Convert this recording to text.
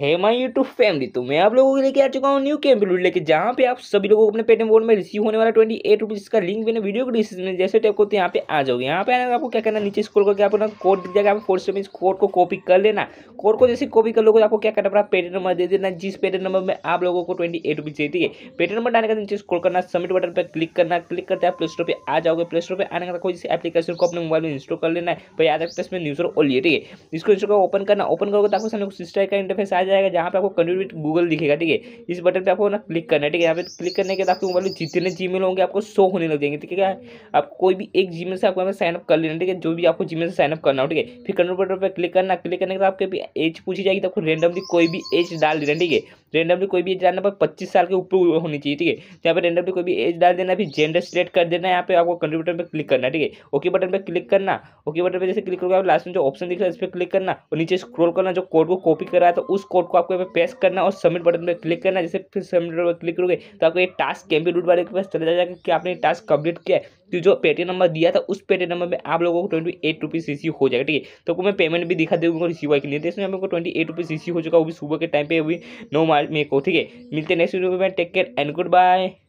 Hema YouTube family तो मैं आप लोगों के लेके आ चुका हूँ न्यू कैंप लेके जहाँ पे आप सभी लोगों को अपने पेटीएम बोर्ड में रिसीव होने वाला ट्वेंटी एट रुपीज़ का लिंक मैंने वीडियो को डिस्क्रिप्शन में जैसे टाइप करते यहाँ पे आ जाओगे यहाँ पे आने आपको क्या करना नीचे स्कोर करके आपको अपना कोड दिख जाएगा आप कोड इस कोड को कॉपी कर लेना कोड को जैसे कॉपी कर लोगे तो आपको क्या करना पड़ा पेटी नंबर दे देना जिस पेटी नंबर में आप लोगों को ट्वेंटी एट रुपीज़ चाहिए है पेटी नंबर डालने का नीचे स्कोर करना सबमिट बटन पर क्लिक करना क्लिक करते आप प्ले स्टोर पर आ जाओगे प्ले स्टोर पर आने का कोई एप्लीकेशन को अपने मोबाइल में इंस्टॉल कर लेना है भाई याद रखते पास न्यूज़ और लिए ठीक है इसको इंस्टॉल ओपन करना ओपन करोगे तो आपको सिस्टर का इंटरफेस आ जाएगा जहाँ पे आपको विथ गूगल दिखेगा ठीक है इस बटन पे आपको ना क्लिक करना है ठीक है यहाँ पे क्लिक करने के बाद आपके मोबाइल जितने जी होंगे आपको शो होने लग जाएंगे ठीक है आप कोई भी एक जी से आपको साइन अप कर लेना ठीक है जो भी आपको जी से साइनअप करना हो ठीक है फिर कन्वर्ट बटन पर क्लिक करना क्लिक करने के बाद आपके एज पूछी जाएगी तो आपको रेंडमली कोई भी एज डाल देना ठीक है रेंडमली कोई भी एज डालना पर पच्चीस साल के ऊपर होनी चाहिए ठीक है यहाँ पर रेंडमली कोई भी एज डाल देना फिर जेंडर सिलेक्ट कर देना यहाँ पे आपको कंप्यूटर पर क्लिक करना ठीक है ओके बटन पर क्लिक करना ओके बटन पर जैसे क्लिक करोगे आप लास्ट में जो ऑप्शन दिख रहा है उस पर क्लिक करना और नीचे स्क्रोल करना जो कोड को कॉपी कर रहा है तो उस कोड को आपको यहाँ पे पेस्ट करना और सबमिट बटन पर क्लिक करना जैसे फिर सबमिट बटन पर क्लिक करोगे तो आपको ये टास्क कैंपी रूट वाले के पास चला जाएगा कि आपने टास्क कंप्लीट किया है तो जो पेटीएम नंबर दिया था उस पेटीएम नंबर में आप लोगों को ट्वेंटी एट रुपीज़ सी हो जाएगा ठीक है तो मैं पेमेंट भी दिखा देगा रिसीव आई के लिए तो इसमें हमको ट्वेंटी एट रुपीज़ सी हो चुका वो भी सुबह के टाइम पे अभी नौ में को ठीक है मिलते नेक्स्ट वीडियो में take care and good bye